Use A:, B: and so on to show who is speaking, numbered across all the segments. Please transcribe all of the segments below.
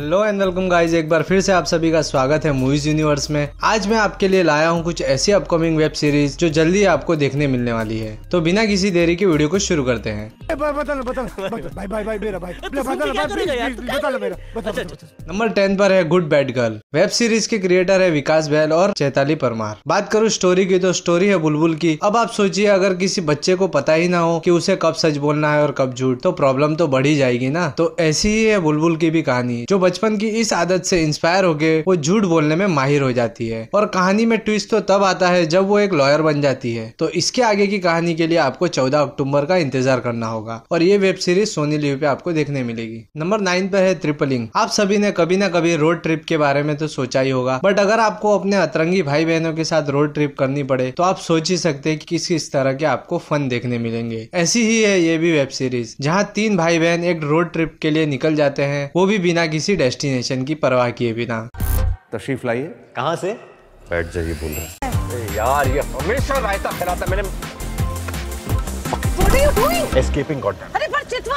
A: Hello and welcome guys एक बार फिर से आप सभी का स्वागत है मूवीज यूनिवर्स में आज मैं आपके लिए लाया हूँ कुछ ऐसी अपकमिंग वेब सीरीज जो जल्दी आपको देखने मिलने वाली है तो बिना किसी देरी के वीडियो को शुरू करते हैं तो अच्छा, अच्छा, नंबर टेन पर है good bad girl web series के क्रिएटर है विकास बैल और चैताली परमार बात करूँ स्टोरी की तो स्टोरी है बुलबुल की अब आप सोचिए अगर किसी बच्चे को पता ही ना हो की उसे कब सच बोलना है और कब झूठ तो प्रॉब्लम तो बढ़ी जाएगी ना तो ऐसी ही है बुलबुल की भी कहानी जो बचपन की इस आदत से इंस्पायर होकर वो झूठ बोलने में माहिर हो जाती है और कहानी में ट्विस्ट तो तब आता है जब वो एक लॉयर बन जाती है तो इसके आगे की कहानी के लिए आपको चौदह अक्टूबर का इंतजार करना होगा और ये वेब सीरीज सोनी लिव पे आपको देखने मिलेगी नंबर नाइन पे है ट्रिपलिंग आप सभी ने कभी ना कभी रोड ट्रिप के बारे में तो सोचा ही होगा बट अगर आपको अपने अतरंगी भाई बहनों के साथ रोड ट्रिप करनी पड़े तो आप सोच ही सकते हैं कि किस किस तरह के आपको फन देखने मिलेंगे ऐसी ही है ये भी वेब सीरीज जहाँ तीन भाई बहन एक रोड ट्रिप के लिए निकल जाते हैं वो भी बिना किसी डेस्टिनेशन की परवाह किए बिना तशरीफ लाइए कहाँ से बैठ जाइए बोल रहे यार ये हमेशा रायता खिलाता मैंने What are you doing? Escaping God. अरे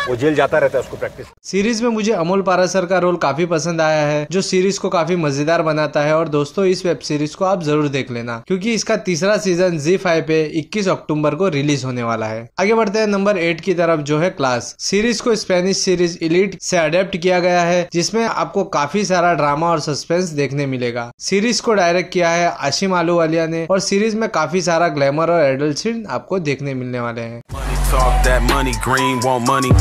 A: वो जेल जाता रहता है उसको प्रैक्टिस सीरीज में मुझे अमोल पारासर का रोल काफी पसंद आया है जो सीरीज को काफी मजेदार बनाता है और दोस्तों इस वेब सीरीज को आप जरूर देख लेना क्योंकि इसका तीसरा सीजन जी फाइव पे 21 अक्टूबर को रिलीज होने वाला है आगे बढ़ते हैं नंबर एट की तरफ जो है क्लास सीरीज को स्पेनिश सीरीज इलीट से अडेप्ट किया गया है जिसमे आपको काफी सारा ड्रामा और सस्पेंस देखने मिलेगा सीरीज को डायरेक्ट किया है आशिम आलू वालिया ने और सीरीज में काफी सारा ग्लैमर और एडल्ट सीन आपको देखने मिलने वाले हैं talk that money green want money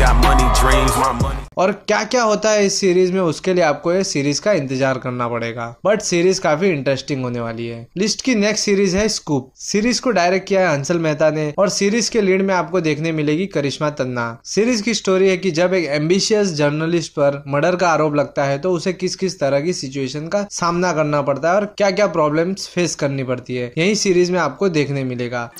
A: got money dreams my money और क्या क्या होता है इस सीरीज में उसके लिए आपको ये सीरीज का इंतजार करना पड़ेगा बट सीरीज काफी इंटरेस्टिंग होने वाली है लिस्ट की नेक्स्ट सीरीज है स्कूप सीरीज को डायरेक्ट किया है हंसल मेहता ने और सीरीज के लीड में आपको देखने मिलेगी करिश्मा तन्ना सीरीज की स्टोरी है कि जब एक एम्बिशियस जर्नलिस्ट पर मर्डर का आरोप लगता है तो उसे किस किस तरह की सिचुएशन का सामना करना पड़ता है और क्या क्या प्रॉब्लम फेस करनी पड़ती है यही सीरीज में आपको देखने मिलेगा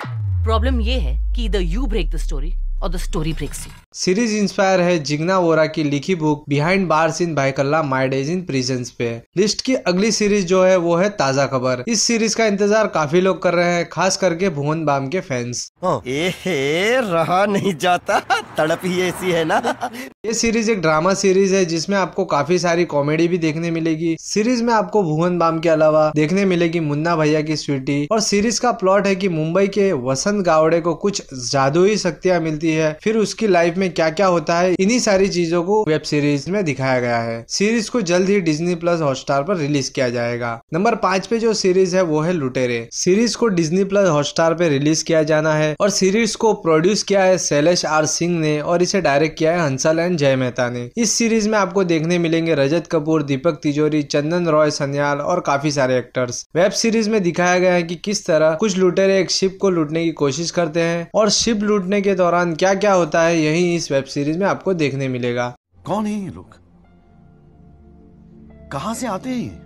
A: प्रॉब्लम ये है कि do you break the story और the story breaks you series inspire है जिग्ना वोरा की लिखी book behind bars in Byculla my days in prisons पे लिस्ट की अगली सीरीज जो है वो है ताजा खबर इस सीरीज का इंतजार काफी लोग कर रहे हैं खास करके भुवन बाम के फैंस हाँ। ए रहा नहीं जाता तड़प ही ऐसी है ना ये सीरीज एक ड्रामा सीरीज है जिसमें आपको काफी सारी कॉमेडी भी देखने मिलेगी सीरीज में आपको भुवन बाम के अलावा देखने मिलेगी मुन्ना भैया की स्वीटी और सीरीज का प्लॉट है की मुंबई के वसंत गावड़े को कुछ जादुई शक्तियाँ मिलती है फिर उसकी लाइफ में क्या क्या होता है इन्हीं सारी चीजों को वेब सीरीज में दिखाया गया है सीरीज को जल्द ही डिज्नी प्लस हॉटस्टार पर रिलीज किया जाएगा नंबर पांच पे जो सीरीज है वो है लुटेरे सीरीज को डिज्नी प्लस हॉटस्टार पे रिलीज किया जाना है और सीरीज को प्रोड्यूस किया है शैलेश आर सिंह ने और इसे डायरेक्ट किया है हंसल एंड जय मेहता ने इस सीरीज में आपको देखने मिलेंगे रजत कपूर दीपक तिजोरी चंदन रॉय सन्याल और काफी सारे एक्टर्स वेब सीरीज में दिखाया गया है कि किस तरह कुछ लुटेरे एक शिप को लूटने की कोशिश करते हैं और शिप लूटने के दौरान क्या क्या होता है यही अपनी इस वेब सीरीज में आपको देखने मिलेगा कौन है ये लोग कहाँ से आते हैं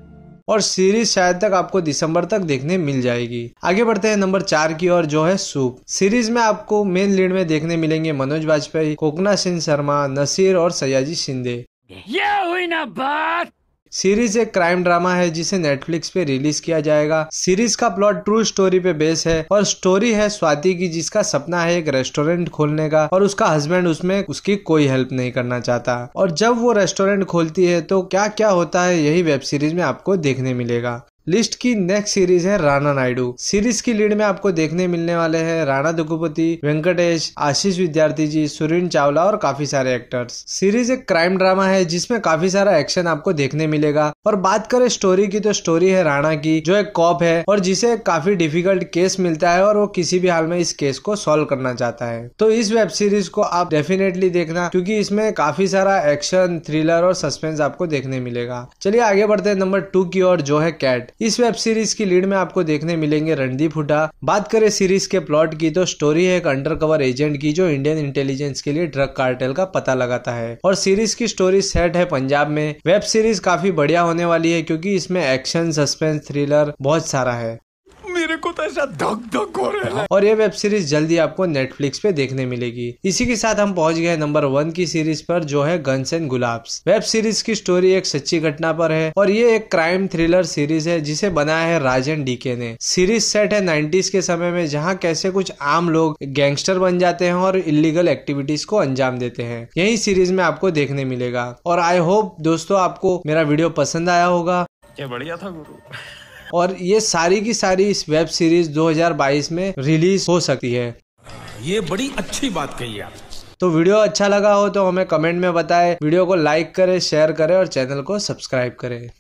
A: और सीरीज शायद तक आपको दिसंबर तक देखने मिल जाएगी आगे बढ़ते हैं नंबर चार की और जो है सूप सीरीज में आपको मेन लीड में देखने मिलेंगे मनोज वाजपेयी कोकना सिंह शर्मा नसीर और सयाजी शिंदे ये हुई ना बात सीरीज एक क्राइम ड्रामा है जिसे नेटफ्लिक्स पे रिलीज किया जाएगा सीरीज का प्लॉट ट्रू स्टोरी पे बेस है और स्टोरी है स्वाति की जिसका सपना है एक रेस्टोरेंट खोलने का और उसका हस्बैंड उसमें उसकी कोई हेल्प नहीं करना चाहता और जब वो रेस्टोरेंट खोलती है तो क्या क्या होता है यही वेब सीरीज में आपको देखने मिलेगा लिस्ट की नेक्स्ट सीरीज है राणा नायडू सीरीज की लीड में आपको देखने मिलने वाले हैं राणा दुगुपति वेंकटेश आशीष विद्यार्थी जी सुरेन चावला और काफी सारे एक्टर्स सीरीज एक क्राइम ड्रामा है जिसमें काफी सारा एक्शन आपको देखने मिलेगा और बात करें स्टोरी की तो स्टोरी है राणा की जो एक कॉप है और जिसे काफी डिफिकल्ट केस मिलता है और वो किसी भी हाल में इस केस को सॉल्व करना चाहता है तो इस वेब सीरीज को आप डेफिनेटली देखना क्योंकि इसमें काफी सारा एक्शन थ्रिलर और सस्पेंस आपको देखने मिलेगा चलिए आगे बढ़ते हैं नंबर टू की और जो है कैट इस वेब सीरीज की लीड में आपको देखने मिलेंगे रणदीप हुडा बात करें सीरीज के प्लॉट की तो स्टोरी है एक अंडरकवर एजेंट की जो इंडियन इंटेलिजेंस के लिए ड्रग कार्टेल का पता लगाता है और सीरीज की स्टोरी सेट है पंजाब में वेब सीरीज काफी बढ़िया होने वाली है क्योंकि इसमें एक्शन सस्पेंस थ्रिलर बहुत सारा है बहुत ऐसा धक धक हो रहा है और ये वेब सीरीज जल्दी आपको नेटफ्लिक्स पे देखने मिलेगी इसी के साथ हम पहुंच गए नंबर वन की सीरीज पर जो है guns and Gulaabs web series की स्टोरी एक सच्ची घटना पर है और ये एक क्राइम थ्रिलर सीरीज है जिसे बनाया है राजन डीके ने सीरीज सेट है नाइन्टीज के समय में जहाँ कैसे कुछ आम लोग गैंगस्टर बन जाते हैं और इलीगल एक्टिविटीज को अंजाम देते हैं यही सीरीज में आपको देखने मिलेगा और आई होप दोस्तों आपको मेरा वीडियो पसंद आया होगा क्या बढ़िया था गुरु और ये सारी की सारी इस वेब सीरीज 2022 में रिलीज हो सकती है ये बड़ी अच्छी बात कही आप तो वीडियो अच्छा लगा हो तो हमें कमेंट में बताएं वीडियो को लाइक करें शेयर करें और चैनल को सब्सक्राइब करें